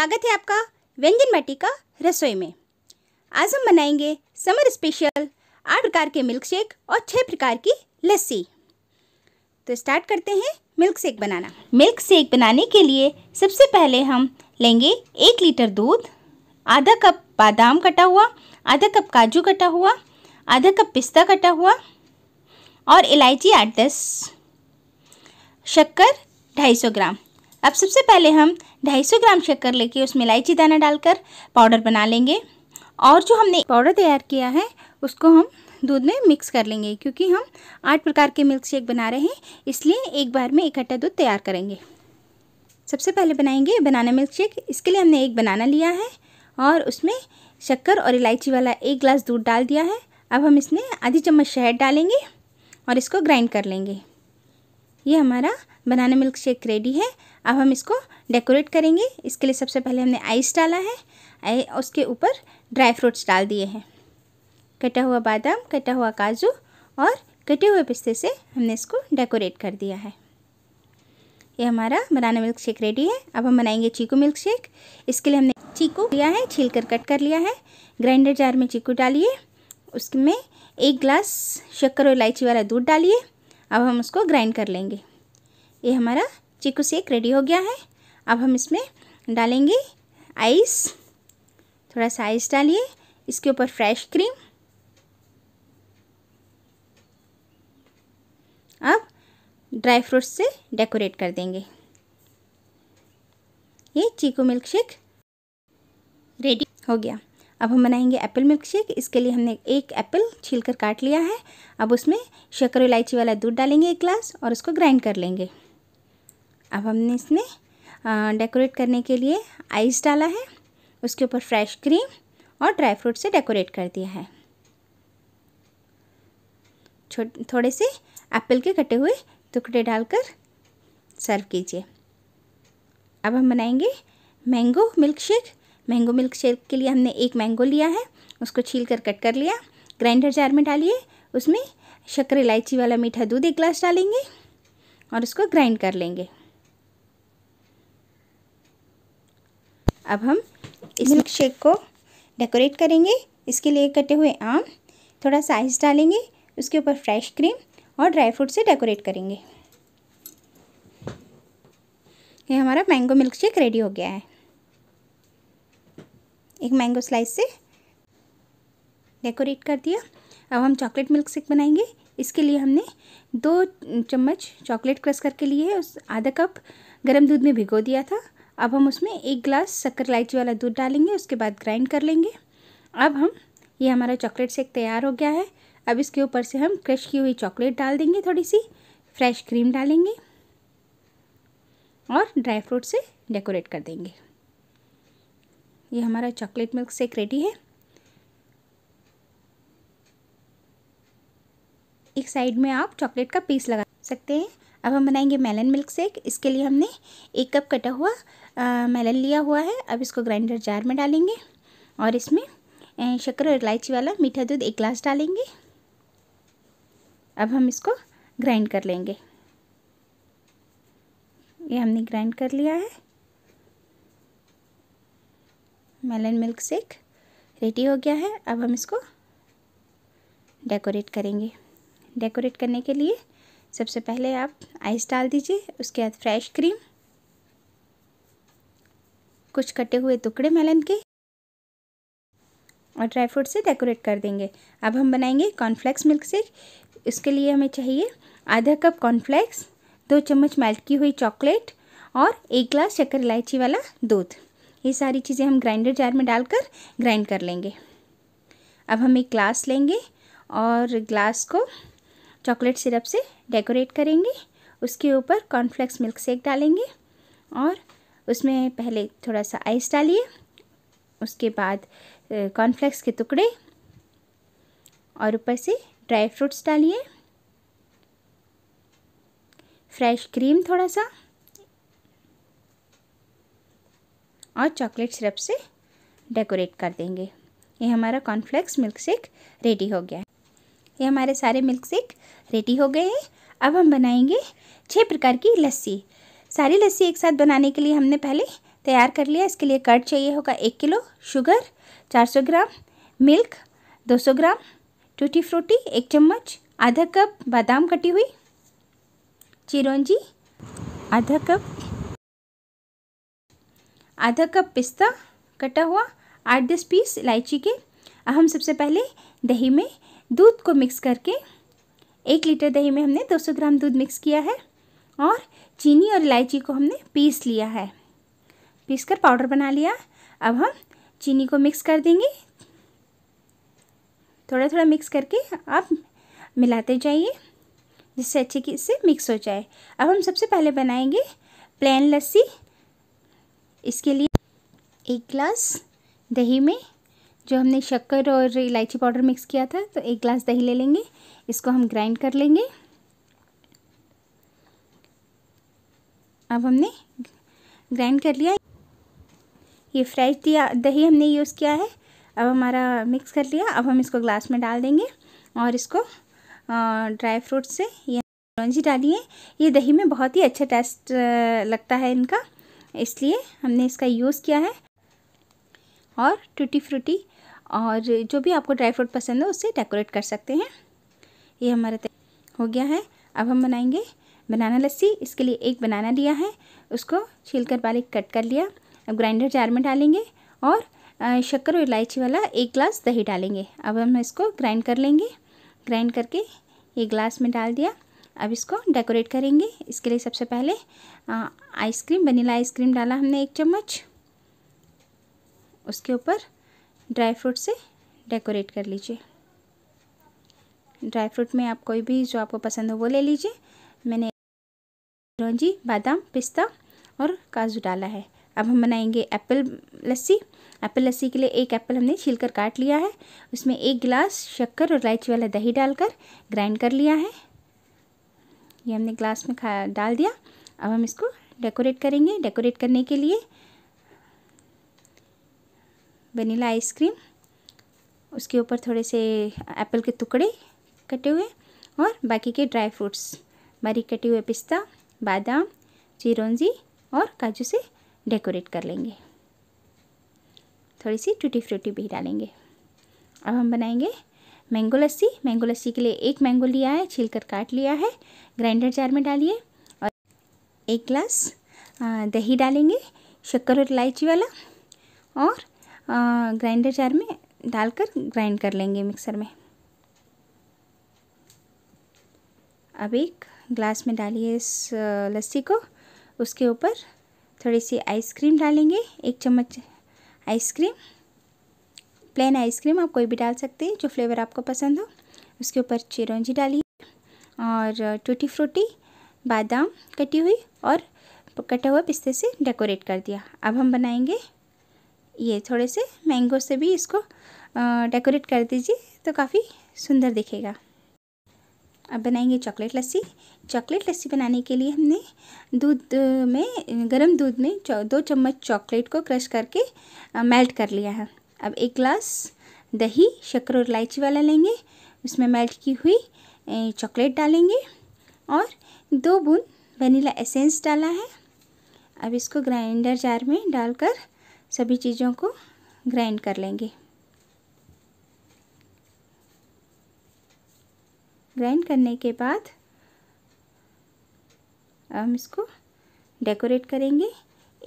स्वागत है आपका व्यंजन का रसोई में आज हम बनाएंगे समर स्पेशल आठ प्रकार के मिल्क शेक और छह प्रकार की लस्सी तो स्टार्ट करते हैं मिल्क शेक बनाना मिल्क शेक बनाने के लिए सबसे पहले हम लेंगे एक लीटर दूध आधा कप बादाम कटा हुआ आधा कप काजू कटा हुआ आधा कप पिस्ता कटा हुआ और इलायची आठ दस शक्कर ढाई सौ ग्राम अब सबसे पहले हम ढाई सौ ग्राम शक्कर लेके उसमें इलायची दाना डालकर पाउडर बना लेंगे और जो हमने पाउडर तैयार किया है उसको हम दूध में मिक्स कर लेंगे क्योंकि हम आठ प्रकार के मिल्क शेक बना रहे हैं इसलिए एक बार में इकट्ठा दूध तैयार करेंगे सबसे पहले बनाएंगे बनाना मिल्क शेक इसके लिए हमने एक बनाना लिया है और उसमें शक्कर और इलायची वाला एक ग्लास दूध डाल दिया है अब हम इसमें आधी चम्मच शहद डालेंगे और इसको ग्राइंड कर लेंगे ये हमारा बनाना मिल्क शेक रेडी है अब हम इसको डेकोरेट करेंगे इसके लिए सबसे पहले हमने आइस डाला है उसके ऊपर ड्राई फ्रूट्स डाल दिए हैं कटा हुआ बादाम कटा हुआ काजू और कटे हुए पिस्ते से हमने इसको डेकोरेट कर दिया है ये हमारा बनाना मिल्क शेक रेडी है अब हम बनाएंगे चीकू मिल्क शेक इसके लिए हमने चीकू लिया है छील कर कट कर लिया है ग्राइंडर जार में चीकू डालिए उसमें एक ग्लास शक्कर और इलायची वाला दूध डालिए अब हम उसको ग्राइंड कर लेंगे ये हमारा चीकू सेक रेडी हो गया है अब हम इसमें डालेंगे आइस थोड़ा सा आइस डालिए इसके ऊपर फ्रेश क्रीम अब ड्राई फ्रूट्स से डेकोरेट कर देंगे ये चीकू मिल्क शेक रेडी हो गया अब हम बनाएंगे एप्पल मिल्क शेक इसके लिए हमने एक एप्पल छीलकर काट लिया है अब उसमें शक्कर इलायची वाला दूध डालेंगे एक ग्लास और उसको ग्राइंड कर लेंगे अब हमने इसमें डेकोरेट करने के लिए आइस डाला है उसके ऊपर फ्रेश क्रीम और ड्राई फ्रूट से डेकोरेट कर दिया है थोड़े से एप्पल के कटे हुए टुकड़े डालकर सर्व कीजिए अब हम बनाएंगे mango milk shake mango milk shake के लिए हमने एक मैंगो लिया है उसको छील कर कट कर लिया ग्राइंडर जार में डालिए उसमें शक्कर इलायची वाला मीठा दूध एक ग्लास डालेंगे और उसको ग्राइंड कर लेंगे अब हम इस मिल्क शेक को डेकोरेट करेंगे इसके लिए कटे हुए आम थोड़ा सा आइस डालेंगे उसके ऊपर फ्रेश क्रीम और ड्राई फ्रूट से डेकोरेट करेंगे ये हमारा मैंगो मिल्क शेक रेडी हो गया है एक मैंगो स्लाइस से डेकोरेट कर दिया अब हम चॉकलेट मिल्क शेक बनाएंगे इसके लिए हमने दो चम्मच चॉकलेट क्रश करके लिए उस आधा कप गर्म दूध में भिगो दिया था अब हम उसमें एक गिलास शक्कर इलायची वाला दूध डालेंगे उसके बाद ग्राइंड कर लेंगे अब हम ये हमारा चॉकलेट शेक तैयार हो गया है अब इसके ऊपर से हम क्रश की हुई चॉकलेट डाल देंगे थोड़ी सी फ्रेश क्रीम डालेंगे और ड्राई फ्रूट से डेकोरेट कर देंगे ये हमारा चॉकलेट मिल्क शेक रेडी है एक साइड में आप चॉकलेट का पीस लगा सकते हैं अब हम बनाएंगे मेलन मिल्क शेक इसके लिए हमने एक कप कटा हुआ आ, मेलन लिया हुआ है अब इसको ग्राइंडर जार में डालेंगे और इसमें शक्कर और इलायची वाला मीठा दूध एक ग्लास डालेंगे अब हम इसको ग्राइंड कर लेंगे ये हमने ग्राइंड कर लिया है मेलन मिल्क सेक रेडी हो गया है अब हम इसको डेकोरेट करेंगे डेकोरेट करने के लिए सबसे पहले आप आइस डाल दीजिए उसके बाद फ्रेश क्रीम कुछ कटे हुए टुकड़े मेलन के और ड्राई फ्रूट से डेकोरेट कर देंगे अब हम बनाएंगे कॉर्नफ्लेक्स मिल्क सेक इसके लिए हमें चाहिए आधा कप कॉर्नफ्लेक्स दो चम्मच मेल्ट की हुई चॉकलेट और एक ग्लास शक्कर इलायची वाला दूध ये सारी चीज़ें हम ग्राइंडर जार में डालकर ग्राइंड कर लेंगे अब हम एक ग्लास लेंगे और ग्लास को चॉकलेट सिरप से डेकोरेट करेंगे उसके ऊपर कॉर्नफ्लेक्स मिल्क शेक डालेंगे और उसमें पहले थोड़ा सा आइस डालिए उसके बाद कॉर्नफ्लेक्स के टुकड़े और ऊपर से ड्राई फ्रूट्स डालिए फ्रेश क्रीम थोड़ा सा और चॉकलेट सिरप से डेकोरेट कर देंगे ये हमारा कॉर्नफ्लेक्स मिल्क शेक रेडी हो गया है ये हमारे सारे मिल्क शेक रेडी हो गए हैं अब हम बनाएंगे छः प्रकार की लस्सी सारी लस्सी एक साथ बनाने के लिए हमने पहले तैयार कर लिया इसके लिए कर्ड चाहिए होगा एक kilo sugar 400 gram milk 200 gram tutti frutti एक चम्मच आधा कप बादाम कटी हुई चिरौंजी आधा कप आधा कप पिस्ता कटा हुआ आठ दस पीस इलायची के हम सबसे पहले दही में दूध को मिक्स करके एक लीटर दही में हमने 200 ग्राम दूध मिक्स किया है और चीनी और इलायची को हमने पीस लिया है पीस कर पाउडर बना लिया अब हम चीनी को मिक्स कर देंगे थोड़ा थोड़ा मिक्स करके आप मिलाते जाइए जिससे अच्छे से मिक्स हो जाए अब हम सबसे पहले बनाएंगे प्लेन लस्सी इसके लिए एक ग्लास दही में जो हमने शक्कर और इलायची पाउडर मिक्स किया था तो एक ग्लास दही ले लेंगे इसको हम ग्राइंड कर लेंगे अब हमने ग्राइंड कर लिया ये फ्रेश दिया दही हमने यूज़ किया है अब हमारा मिक्स कर लिया अब हम इसको ग्लास में डाल देंगे और इसको ड्राई फ्रूट से ये जी डालिए ये दही में बहुत ही अच्छा टेस्ट लगता है इनका इसलिए हमने इसका यूज़ किया है और टूटी फ्रूटी और जो भी आपको ड्राई फ्रूट पसंद हो उससे डेकोरेट कर सकते हैं ये हमारा हो गया है अब हम बनाएंगे बनाना लस्सी इसके लिए एक बनाना लिया है उसको छील कर बारीक कट कर लिया अब ग्राइंडर जार में डालेंगे और शक्कर और इलायची वाला एक ग्लास दही डालेंगे अब हम इसको ग्राइंड कर लेंगे ग्राइंड करके एक ग्लास में डाल दिया अब इसको डेकोरेट करेंगे इसके लिए सबसे पहले आइसक्रीम वनीला आइसक्रीम डाला हमने एक चम्मच उसके ऊपर ड्राई फ्रूट से डेकोरेट कर लीजिए ड्राई फ्रूट में आप कोई भी जो आपको पसंद हो वो ले लीजिए मैंने रोंजी बादाम पिस्ता और काजू डाला है अब हम बनाएंगे एप्पल लस्सी एप्पल लस्सी के लिए एक एप्पल हमने छील कर काट लिया है उसमें एक गिलास शक्कर और इलायची वाला दही डालकर ग्राइंड कर लिया है ये हमने ग्लास में खा डाल दिया अब हम इसको डेकोरेट करेंगे डेकोरेट करने के लिए वनीला आइसक्रीम उसके ऊपर थोड़े से एप्पल के टुकड़े कटे हुए और बाकी के ड्राई फ्रूट्स बारीक कटे हुए पिस्ता बादाम चिरौंजी और काजू से डेकोरेट कर लेंगे थोड़ी सी टूटी फ्रूटी भी डालेंगे अब हम बनाएंगे मैंगो लस्सी मैंगो लस्सी के लिए एक मैंगो लिया है कर काट लिया है ग्राइंडर जार में डालिए और एक ग्लास दही डालेंगे शक्कर और इलायची वाला और ग्राइंडर जार में डालकर ग्राइंड कर लेंगे मिक्सर में अब एक ग्लास में डालिए इस लस्सी को उसके ऊपर थोड़ी सी आइसक्रीम डालेंगे एक चम्मच आइसक्रीम प्लेन आइसक्रीम आप कोई भी डाल सकते हैं जो फ्लेवर आपको पसंद हो उसके ऊपर चिरौंजी डालिए और टूटी फ्रूटी बादाम कटी हुई और कटा हुआ पिस्ते से डेकोरेट कर दिया अब हम बनाएंगे ये थोड़े से मैंगो से भी इसको डेकोरेट कर दीजिए तो काफ़ी सुंदर दिखेगा अब बनाएंगे चॉकलेट लस्सी चॉकलेट लस्सी बनाने के लिए हमने दूध में गरम दूध में दो चम्मच चॉकलेट को क्रश करके मेल्ट कर लिया है अब एक ग्लास दही शक्कर और इलायची वाला लेंगे उसमें मेल्ट की हुई चॉकलेट डालेंगे और दो बूंद वनीला एसेंस डाला है अब इसको ग्राइंडर जार में डालकर सभी चीज़ों को ग्राइंड कर लेंगे ग्राइंड करने के बाद हम इसको डेकोरेट करेंगे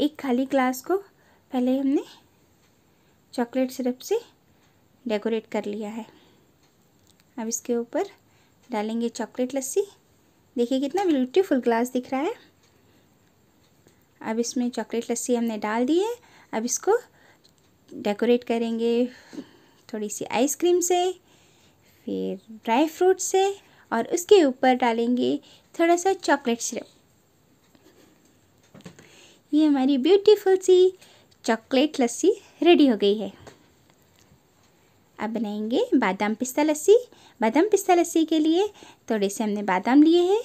एक खाली ग्लास को पहले हमने चॉकलेट सिरप से डेकोरेट कर लिया है अब इसके ऊपर डालेंगे चॉकलेट लस्सी देखिए कितना ब्यूटीफुल ग्लास दिख रहा है अब इसमें चॉकलेट लस्सी हमने डाल दी है अब इसको डेकोरेट करेंगे थोड़ी सी आइसक्रीम से फिर ड्राई फ्रूट से और उसके ऊपर डालेंगे थोड़ा सा चॉकलेट सिरप ये हमारी ब्यूटीफुल सी चॉकलेट लस्सी रेडी हो गई है अब बनाएंगे बादाम पिस्ता लस्सी बादाम पिस्ता लस्सी के लिए थोड़े से हमने बादाम लिए हैं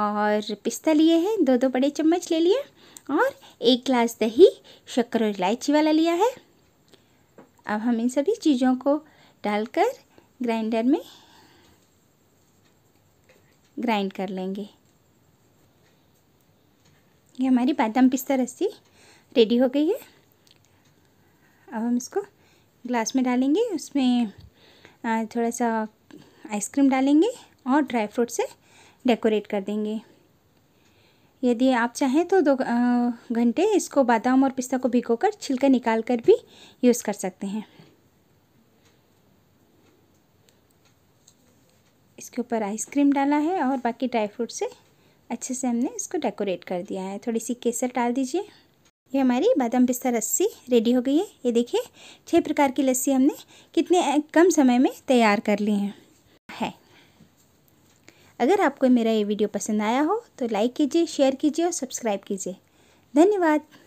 और पिस्ता लिए हैं दो दो बड़े चम्मच ले लिए और एक गिलास दही शक्कर और इलायची वाला लिया है अब हम इन सभी चीज़ों को डालकर ग्राइंडर में ग्राइंड कर लेंगे ये हमारी बादाम पिस्ता लस्सी रेडी हो गई है अब हम इसको ग्लास में डालेंगे उसमें थोड़ा सा आइसक्रीम डालेंगे और ड्राई फ्रूट से डेकोरेट कर देंगे यदि आप चाहें तो दो घंटे इसको बादाम और पिस्ता को भिगोकर छिलका निकाल कर भी यूज़ कर सकते हैं इसके ऊपर आइसक्रीम डाला है और बाकी ड्राई फ्रूट से अच्छे से हमने इसको डेकोरेट कर दिया है थोड़ी सी केसर डाल दीजिए ये हमारी बादाम पिस्ता लस्सी रेडी हो गई है ये देखिए छः प्रकार की लस्सी हमने कितने कम समय में तैयार कर ली हैं है अगर आपको मेरा ये वीडियो पसंद आया हो तो लाइक कीजिए शेयर कीजिए और सब्सक्राइब कीजिए धन्यवाद